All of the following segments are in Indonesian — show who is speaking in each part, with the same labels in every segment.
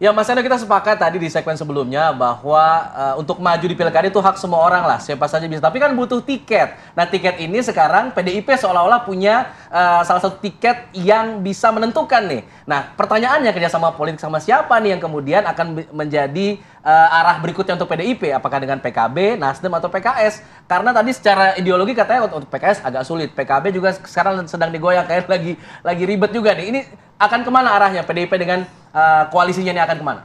Speaker 1: Ya Mas Eno kita sepakat tadi di segmen sebelumnya bahwa uh, untuk maju di pilkada itu hak semua orang lah siapa saja bisa. Tapi kan butuh tiket. Nah tiket ini sekarang PDIP seolah-olah punya uh, salah satu tiket yang bisa menentukan nih. Nah pertanyaannya kerjasama politik sama siapa nih yang kemudian akan menjadi uh, arah berikutnya untuk PDIP? Apakah dengan PKB, Nasdem atau PKS? Karena tadi secara ideologi katanya untuk PKS agak sulit. PKB juga sekarang sedang digoyang kayak lagi lagi ribet juga nih. Ini akan kemana arahnya PDIP dengan uh, koalisinya ini akan kemana?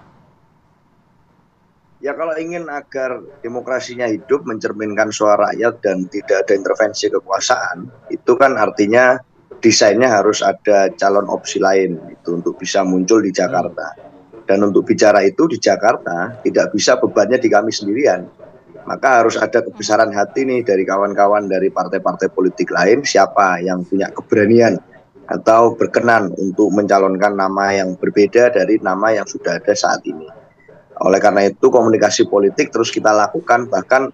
Speaker 2: Ya kalau ingin agar demokrasinya hidup, mencerminkan suara rakyat dan tidak ada intervensi kekuasaan, itu kan artinya desainnya harus ada calon opsi lain itu untuk bisa muncul di Jakarta. Dan untuk bicara itu di Jakarta tidak bisa bebannya di kami sendirian. Maka harus ada kebesaran hati nih dari kawan-kawan dari partai-partai politik lain siapa yang punya keberanian atau berkenan untuk mencalonkan nama yang berbeda dari nama yang sudah ada saat ini. Oleh karena itu komunikasi politik terus kita lakukan bahkan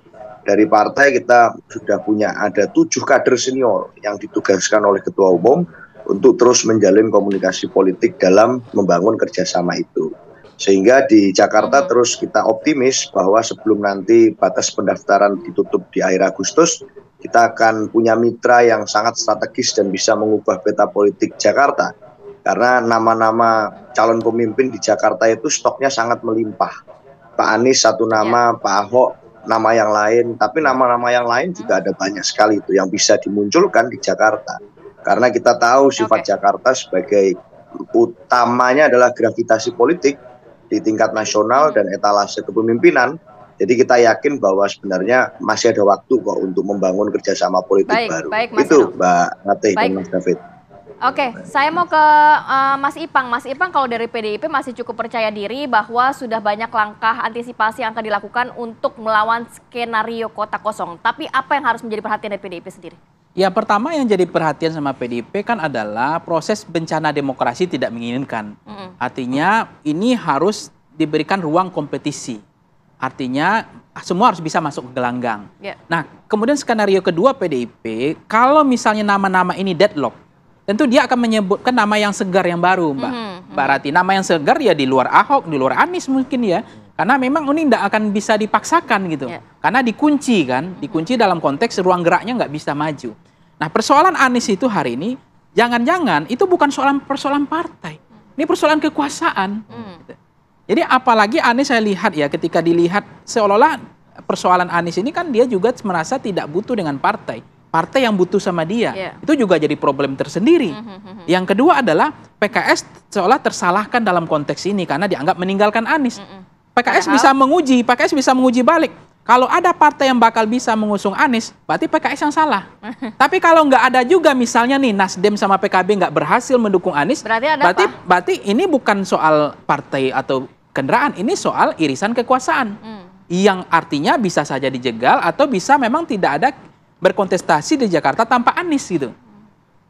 Speaker 2: dari partai kita sudah punya ada tujuh kader senior yang ditugaskan oleh ketua umum untuk terus menjalin komunikasi politik dalam membangun kerjasama itu. Sehingga di Jakarta terus kita optimis bahwa sebelum nanti batas pendaftaran ditutup di akhir Agustus, kita akan punya mitra yang sangat strategis dan bisa mengubah peta politik Jakarta. Karena nama-nama calon pemimpin di Jakarta itu stoknya sangat melimpah. Pak Anies satu nama, ya. Pak Ahok nama yang lain, tapi nama-nama yang lain juga ada banyak sekali itu yang bisa dimunculkan di Jakarta. Karena kita tahu sifat okay. Jakarta sebagai utamanya adalah gravitasi politik di tingkat nasional dan etalase kepemimpinan jadi kita yakin bahwa sebenarnya masih ada waktu kok untuk membangun kerjasama politik baik, baru. Baik, Mas Itu Eno. Mbak Natih dan Mas David.
Speaker 3: Oke, saya mau ke uh, Mas Ipang. Mas Ipang kalau dari PDIP masih cukup percaya diri bahwa sudah banyak langkah antisipasi yang akan dilakukan untuk melawan skenario kota kosong. Tapi apa yang harus menjadi perhatian dari PDIP sendiri?
Speaker 4: Ya pertama yang jadi perhatian sama PDIP kan adalah proses bencana demokrasi tidak menginginkan. Mm -hmm. Artinya ini harus diberikan ruang kompetisi Artinya semua harus bisa masuk ke gelanggang. Yeah. Nah, kemudian skenario kedua PDIP, kalau misalnya nama-nama ini deadlock, tentu dia akan menyebutkan nama yang segar yang baru, Mbak. Mm -hmm. Mbak Rati, nama yang segar ya di luar Ahok, di luar Anies mungkin ya. Karena memang ini tidak akan bisa dipaksakan gitu. Yeah. Karena dikunci kan, mhm. dikunci dalam konteks ruang geraknya nggak bisa maju. Nah, persoalan Anies itu hari ini, jangan-jangan itu bukan soalan persoalan partai. Ini persoalan kekuasaan. Mm. Jadi apalagi Anies saya lihat ya ketika dilihat seolah-olah persoalan Anies ini kan dia juga merasa tidak butuh dengan partai. Partai yang butuh sama dia yeah. itu juga jadi problem tersendiri. Mm -hmm. Yang kedua adalah PKS seolah tersalahkan dalam konteks ini karena dianggap meninggalkan Anies. Mm -hmm. hmm. PKS Padahal, bisa menguji, PKS bisa menguji balik. Kalau ada partai yang bakal bisa mengusung Anies, berarti PKS yang salah. Tapi kalau nggak ada juga misalnya nih Nasdem sama PKB nggak berhasil mendukung Anies, berarti, ada berarti, apa? berarti ini bukan soal partai atau kendaraan, ini soal irisan kekuasaan. Hmm. Yang artinya bisa saja dijegal atau bisa memang tidak ada berkontestasi di Jakarta tanpa Anies gitu.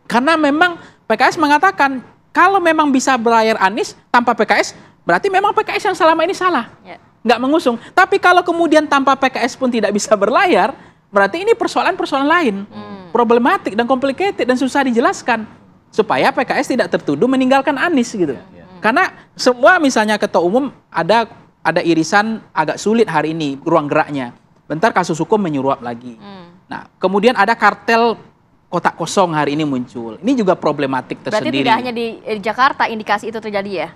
Speaker 4: Karena memang PKS mengatakan kalau memang bisa berlayar Anies tanpa PKS, berarti memang PKS yang selama ini salah. Yeah nggak mengusung. Tapi kalau kemudian tanpa PKS pun tidak bisa berlayar, berarti ini persoalan-persoalan lain, hmm. problematik dan complicated dan susah dijelaskan supaya PKS tidak tertuduh meninggalkan Anies gitu. Yeah. Ya. Karena semua misalnya ketua umum ada ada irisan agak sulit hari ini ruang geraknya. Bentar kasus hukum menyuruh lagi.
Speaker 3: Hmm. Nah,
Speaker 4: kemudian ada kartel kotak kosong hari ini muncul. Ini juga problematik tersendiri. Berarti tidak hanya
Speaker 3: eh, di Jakarta indikasi itu terjadi ya?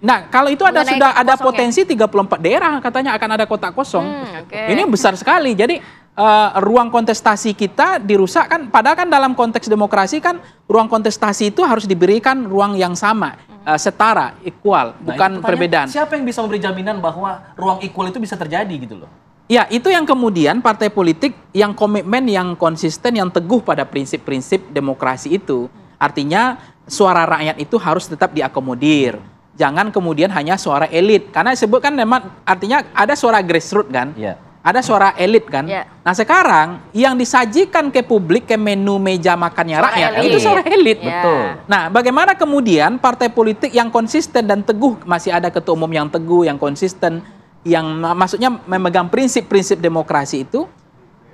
Speaker 3: Nah, kalau itu ada sudah ada ya? potensi
Speaker 4: ya? 34 daerah katanya akan ada kota kosong. Hmm, okay. Ini besar sekali. Jadi uh, ruang kontestasi kita dirusak kan padahal kan dalam konteks demokrasi kan ruang kontestasi itu harus diberikan ruang yang sama, uh, setara, equal, nah, bukan perbedaan. Siapa
Speaker 1: yang bisa memberi jaminan bahwa ruang equal itu bisa terjadi gitu loh?
Speaker 4: Ya, itu yang kemudian partai politik yang komitmen yang konsisten yang teguh pada prinsip-prinsip demokrasi itu. Artinya suara rakyat itu harus tetap diakomodir jangan kemudian hanya suara elit karena disebut kan memang artinya ada suara grassroots kan yeah. ada suara elit kan yeah. nah sekarang yang disajikan ke publik ke menu meja makannya suara rakyat elite. itu iya. suara elit yeah. betul nah bagaimana kemudian partai politik yang konsisten dan teguh masih ada ketua umum yang teguh yang konsisten yang maksudnya memegang prinsip-prinsip demokrasi itu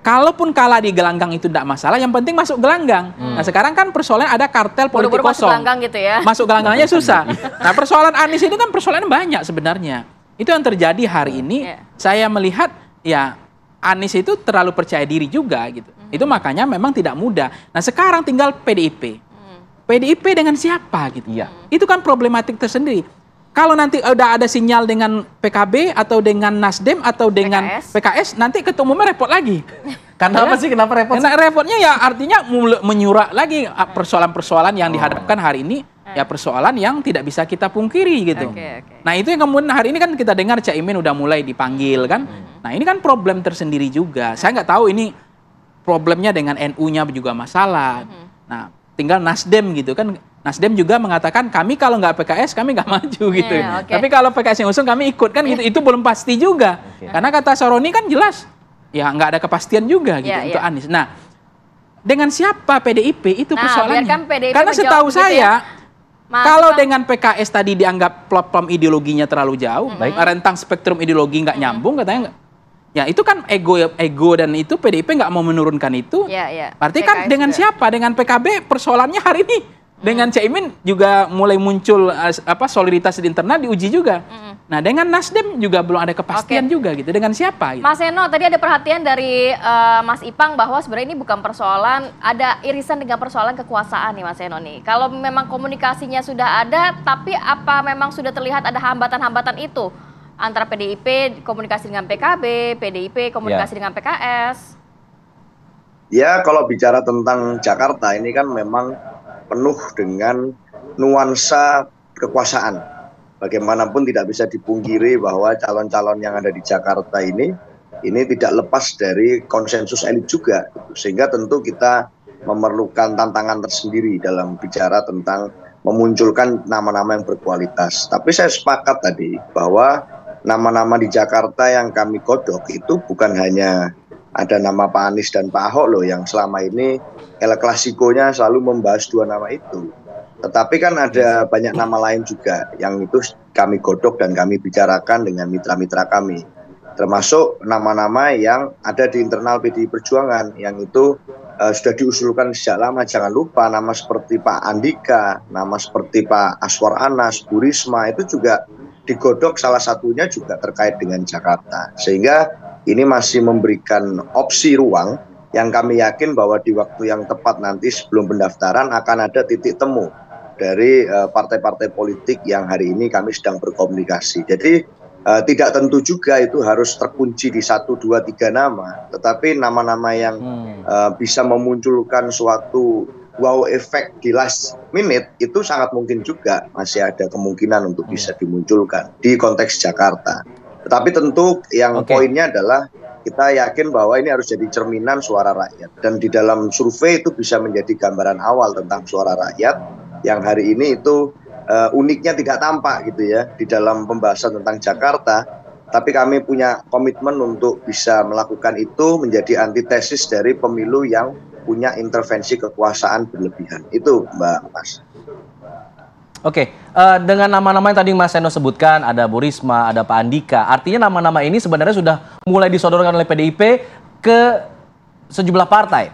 Speaker 4: kalaupun kalah di gelanggang itu tidak masalah, yang penting masuk gelanggang. Hmm. Nah sekarang kan persoalan ada kartel politik Buru -buru kosong. Masuk gelanggang
Speaker 3: gitu ya. Masuk
Speaker 4: gelanggangnya susah. Nah persoalan Anies ini kan persoalan banyak sebenarnya. Itu yang terjadi hari hmm, ini. Yeah. Saya melihat ya Anies itu terlalu percaya diri juga gitu. Hmm. Itu makanya memang tidak mudah. Nah sekarang tinggal PDIP. Hmm. PDIP dengan siapa gitu. Yeah. Itu kan problematik tersendiri. Kalau nanti eh, udah ada sinyal dengan PKB atau dengan Nasdem atau dengan PKS, PKS nanti ketemu repot lagi. Karena apa ya. sih? Kenapa repot? Karena repotnya ya artinya menyurat lagi ah, persoalan-persoalan yang oh. dihadapkan hari ini ya eh. persoalan yang tidak bisa kita pungkiri gitu. Okay, okay. Nah itu yang kemudian hari ini kan kita dengar Cak Imin udah mulai dipanggil kan. Hmm. Nah ini kan problem tersendiri juga. Eh. Saya nggak tahu ini problemnya dengan NU-nya juga masalah. Hmm. Nah tinggal Nasdem gitu kan Nasdem juga mengatakan kami kalau nggak PKS kami nggak maju iya, gitu. Yeah, okay. Tapi kalau PKS yang usung kami ikut kan gitu. Iya. Itu belum pasti juga. Okay. Karena kata Soroni kan jelas ya nggak ada kepastian juga gitu yeah, untuk iya. Anies. Nah dengan siapa PDIP itu nah, persoalannya. PDIP Karena setahu gitu ya. saya ya. kalau dengan PKS tadi dianggap platform ideologinya terlalu jauh, mm -hmm. rentang spektrum ideologi nggak mm -hmm. nyambung katanya gak, Ya itu kan ego ego dan itu PDIP nggak mau menurunkan itu. Iya, iya. Berarti PKS kan dengan juga. siapa? Dengan PKB persoalannya hari ini dengan Caimin juga mulai muncul uh, apa soliditas di internal diuji juga. Mm-hmm. Nah, dengan Nasdem juga belum ada kepastian okay. juga gitu. Dengan siapa? Gitu.
Speaker 3: Mas Eno, tadi ada perhatian dari uh, Mas Ipang bahwa sebenarnya ini bukan persoalan ada irisan dengan persoalan kekuasaan nih Mas Eno nih. Kalau memang komunikasinya sudah ada, tapi apa memang sudah terlihat ada hambatan-hambatan itu antara PDIP komunikasi dengan PKB, PDIP komunikasi yeah. dengan PKS?
Speaker 2: Ya, kalau bicara tentang Jakarta ini kan memang penuh dengan nuansa kekuasaan. Bagaimanapun tidak bisa dipungkiri bahwa calon-calon yang ada di Jakarta ini ini tidak lepas dari konsensus elit juga. Sehingga tentu kita memerlukan tantangan tersendiri dalam bicara tentang memunculkan nama-nama yang berkualitas. Tapi saya sepakat tadi bahwa nama-nama di Jakarta yang kami kodok itu bukan hanya ada nama Pak Anies dan Pak Ahok loh yang selama ini El Clasico-nya selalu membahas dua nama itu. Tetapi kan ada banyak nama lain juga yang itu kami godok dan kami bicarakan dengan mitra-mitra kami. Termasuk nama-nama yang ada di internal PDI Perjuangan yang itu uh, sudah diusulkan sejak lama. Jangan lupa nama seperti Pak Andika, nama seperti Pak Aswar Anas, Bu itu juga digodok salah satunya juga terkait dengan Jakarta. Sehingga ini masih memberikan opsi ruang yang kami yakin bahwa di waktu yang tepat nanti sebelum pendaftaran akan ada titik temu dari eh, partai-partai politik yang hari ini kami sedang berkomunikasi. Jadi eh, tidak tentu juga itu harus terkunci di satu dua tiga nama, tetapi nama-nama yang uh, bisa memunculkan suatu wow efek di last minute itu sangat mungkin juga masih ada kemungkinan untuk hmm. bisa dimunculkan di konteks Jakarta. Tetapi tentu yang okay. poinnya adalah kita yakin bahwa ini harus jadi cerminan suara rakyat dan di dalam survei itu bisa menjadi gambaran awal tentang suara rakyat yang hari ini itu uh, uniknya tidak tampak gitu ya di dalam pembahasan tentang Jakarta tapi kami punya komitmen untuk bisa melakukan itu menjadi antitesis dari pemilu yang punya intervensi kekuasaan berlebihan itu Mbak Mas
Speaker 1: Oke, okay. uh, eh, dengan nama-nama yang tadi Mas Seno sebutkan, ada Bu Risma, ada Pak Andika. Artinya nama-nama ini sebenarnya sudah mulai disodorkan oleh PDIP ke sejumlah partai.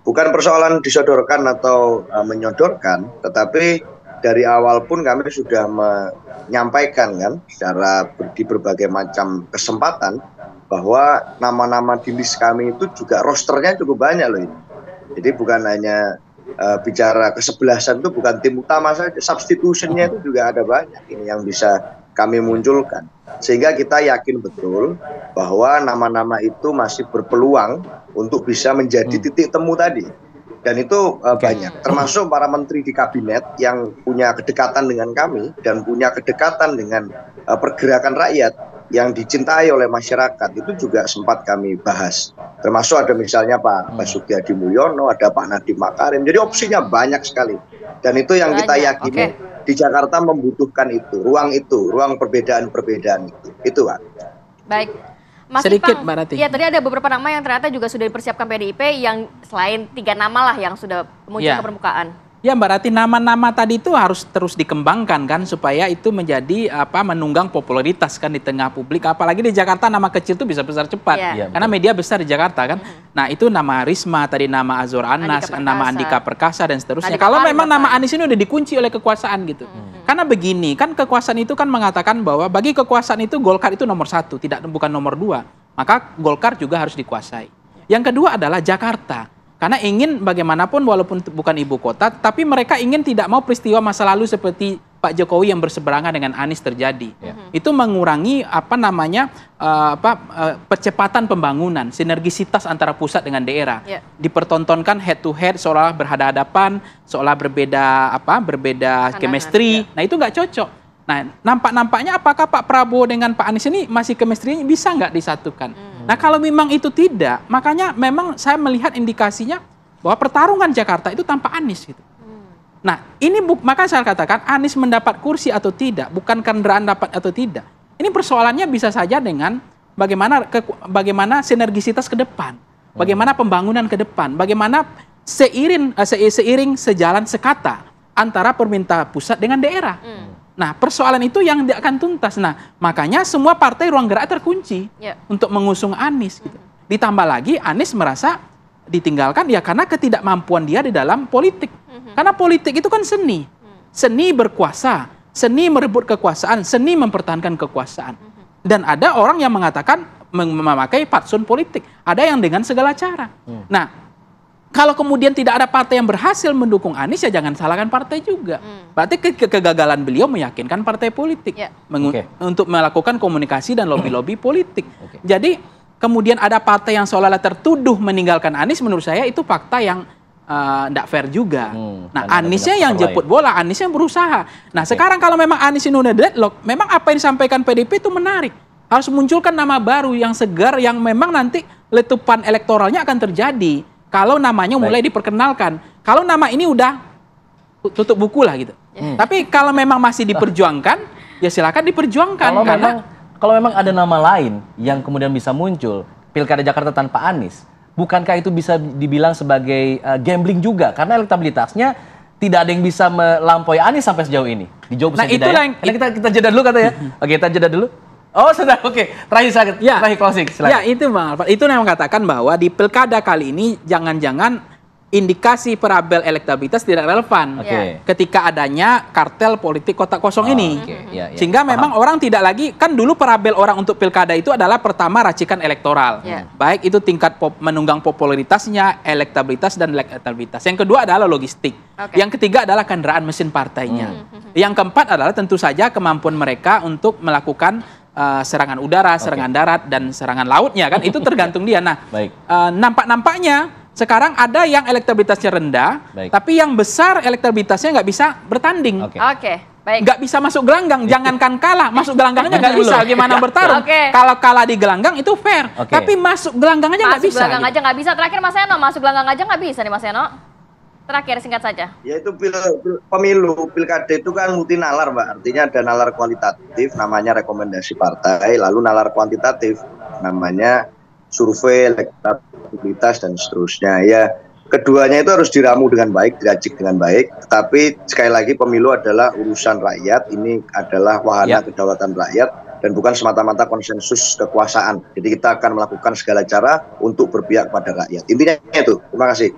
Speaker 2: Bukan persoalan disodorkan atau uh, menyodorkan, tetapi dari awal pun kami sudah menyampaikan kan secara ber, di berbagai macam kesempatan bahwa nama-nama di list kami itu juga rosternya cukup banyak loh ini. Jadi bukan hanya uh, bicara kesebelasan itu bukan tim utama saja, substitusinya itu juga ada banyak ini yang bisa kami munculkan sehingga kita yakin betul bahwa nama-nama itu masih berpeluang untuk bisa menjadi hmm. titik temu tadi dan itu uh, banyak termasuk para menteri di kabinet yang punya kedekatan dengan kami dan punya kedekatan dengan uh, pergerakan rakyat yang dicintai oleh masyarakat itu juga sempat kami bahas. Termasuk ada misalnya Pak hmm. Basuki Hadi Mulyono, ada Pak Nadiem Makarim. Jadi opsinya banyak sekali. Dan itu yang banyak. kita yakini okay. di Jakarta membutuhkan itu, ruang itu, ruang perbedaan-perbedaan itu. Itu Pak. Baik.
Speaker 3: Mas Sedikit Ipang, Mbak Rati. Ya, tadi ada beberapa nama yang ternyata juga sudah dipersiapkan PDIP yang selain tiga nama lah yang sudah muncul ya. ke permukaan.
Speaker 4: Ya Mbak Rati, nama-nama tadi itu harus terus dikembangkan kan supaya itu menjadi apa menunggang popularitas kan di tengah publik. Apalagi di Jakarta nama kecil itu bisa besar cepat. Ya. Karena media besar di Jakarta kan. Hmm. Nah itu nama Risma tadi nama Azor Anas, Andika nama Andika Perkasa dan seterusnya. Andika Kalau memang nama Anies ini udah dikunci oleh kekuasaan gitu. Hmm. Karena begini kan kekuasaan itu kan mengatakan bahwa bagi kekuasaan itu Golkar itu nomor satu, tidak bukan nomor dua. Maka Golkar juga harus dikuasai. Yang kedua adalah Jakarta. Karena ingin bagaimanapun walaupun bukan ibu kota, tapi mereka ingin tidak mau peristiwa masa lalu seperti Pak Jokowi yang berseberangan dengan Anies terjadi. Yeah. Mhm. Itu mengurangi apa namanya uh, apa uh, percepatan pembangunan, sinergisitas antara pusat dengan daerah. Yeah. Dipertontonkan head to head seolah berhadapan, seolah berbeda apa berbeda Kanan, chemistry. Yeah. Nah, itu nggak cocok Nah, nampak-nampaknya apakah Pak Prabowo dengan Pak Anies ini masih ini bisa nggak disatukan? Hmm. Nah, kalau memang itu tidak, makanya memang saya melihat indikasinya bahwa pertarungan Jakarta itu tanpa Anies gitu. Hmm. Nah, ini bu maka saya katakan Anies mendapat kursi atau tidak, bukan kendaraan dapat atau tidak. Ini persoalannya bisa saja dengan bagaimana ke, bagaimana sinergisitas ke depan, hmm. bagaimana pembangunan ke depan, bagaimana seiring eh, seiring sejalan sekata antara permintaan pusat dengan daerah. Hmm. Nah, persoalan itu yang tidak akan tuntas. Nah, makanya semua partai ruang gerak terkunci yeah. untuk mengusung Anies. Gitu. -hmm. Ditambah lagi Anies merasa ditinggalkan ya karena ketidakmampuan dia di dalam politik. -hmm. Karena politik itu kan seni, hmm. seni berkuasa, seni merebut kekuasaan, seni mempertahankan kekuasaan. -hmm. Dan ada orang yang mengatakan memakai patsun politik. Ada yang dengan segala cara. Mm. Nah, kalau kemudian tidak ada partai yang berhasil mendukung Anies ya jangan salahkan partai juga. Hmm. Berarti ke ke kegagalan beliau meyakinkan partai politik yeah. Ya. okay. untuk melakukan komunikasi dan lobby-lobby hmm. politik. Okay. Jadi kemudian ada partai yang seolah-olah tertuduh meninggalkan Anies menurut saya itu fakta yang tidak eh, uh, fair juga. Hmm, nah Aniesnya yang jemput bola, Aniesnya yang berusaha. Nah okay. sekarang kalau memang Anies ini udah deadlock, memang apa yang disampaikan PDP itu menarik. Harus munculkan nama baru yang segar yang memang nanti letupan elektoralnya akan terjadi kalau namanya Baik. mulai diperkenalkan. Kalau nama ini udah tutup buku lah gitu. Ya. Hmm. Tapi kalau memang masih diperjuangkan,
Speaker 1: ya silakan diperjuangkan kalau karena memang, kalau memang ada nama lain yang kemudian bisa muncul Pilkada Jakarta tanpa Anies, bukankah itu bisa dibilang sebagai uh, gambling juga karena elektabilitasnya tidak ada yang bisa melampaui Anies sampai sejauh ini. Dijawab nah, itulah ya. yang... Karena kita kita jeda dulu kata ya. Oke, kita jeda dulu. Oh sudah, oke. Okay. Terakhir sakit Ya. Terakhir
Speaker 4: closing. silahkan. Ya itu bang Alfa. Itu yang mengatakan bahwa di pilkada kali ini jangan-jangan indikasi perabel elektabilitas tidak relevan okay. Ya. ketika adanya kartel politik kotak kosong oh, ini. Okay. Ya, ya,
Speaker 1: mm-hmm. ya. Sehingga
Speaker 4: Paham. memang orang tidak lagi kan dulu perabel orang untuk pilkada itu adalah pertama racikan elektoral. Yeah. Baik itu tingkat pop, menunggang popularitasnya, elektabilitas dan elektabilitas. Yang kedua adalah logistik. Okay. Yang ketiga adalah kendaraan mesin partainya. hmm Yang keempat adalah tentu saja kemampuan mereka untuk melakukan Eh, serangan udara, serangan darat, dan serangan lautnya kan itu tergantung dia. Nah, Uh, nampak-nampaknya sekarang ada yang elektabilitasnya rendah, Baik. tapi yang besar elektabilitasnya nggak bisa bertanding. Oke. Okay.
Speaker 3: Okay. Baik. Nggak
Speaker 4: bisa masuk gelanggang, jangankan kalah, masuk gelanggangnya nggak bisa. Gimana iya. bertarung? Okay. Kalau kalah di gelanggang itu
Speaker 2: fair, okay. tapi
Speaker 3: masuk gelanggang aja nggak bisa. gelanggang gitu. aja nggak bisa. Terakhir Mas Eno, masuk gelanggang aja nggak bisa nih Mas Eno. Terakhir singkat saja.
Speaker 2: Yaitu pil, pemilu pilkada itu kan multi nalar, Mbak. Artinya ada nalar kualitatif namanya rekomendasi partai, lalu nalar kuantitatif namanya survei elektabilitas dan seterusnya. Ya, keduanya itu harus diramu dengan baik, diracik dengan baik. Tapi sekali lagi pemilu adalah urusan rakyat, ini adalah wahana ya. kedaulatan rakyat dan bukan semata-mata konsensus kekuasaan. Jadi kita akan melakukan segala cara untuk berpihak pada rakyat. Intinya itu. Terima kasih.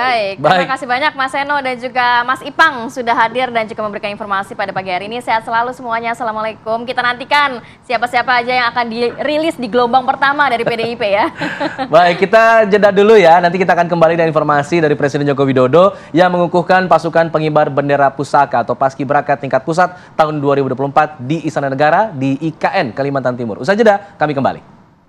Speaker 3: Baik, Baik, terima kasih banyak Mas Seno dan juga Mas Ipang sudah hadir dan juga memberikan informasi pada pagi hari ini. Sehat selalu semuanya, Assalamualaikum. Kita nantikan siapa-siapa aja yang akan dirilis di gelombang pertama dari PDIP ya.
Speaker 1: Baik, kita jeda dulu ya. Nanti kita akan kembali dengan informasi dari Presiden Joko Widodo yang mengukuhkan pasukan pengibar bendera pusaka atau paskibraka tingkat pusat tahun 2024 di Istana Negara di IKN Kalimantan Timur. Usai jeda, kami kembali.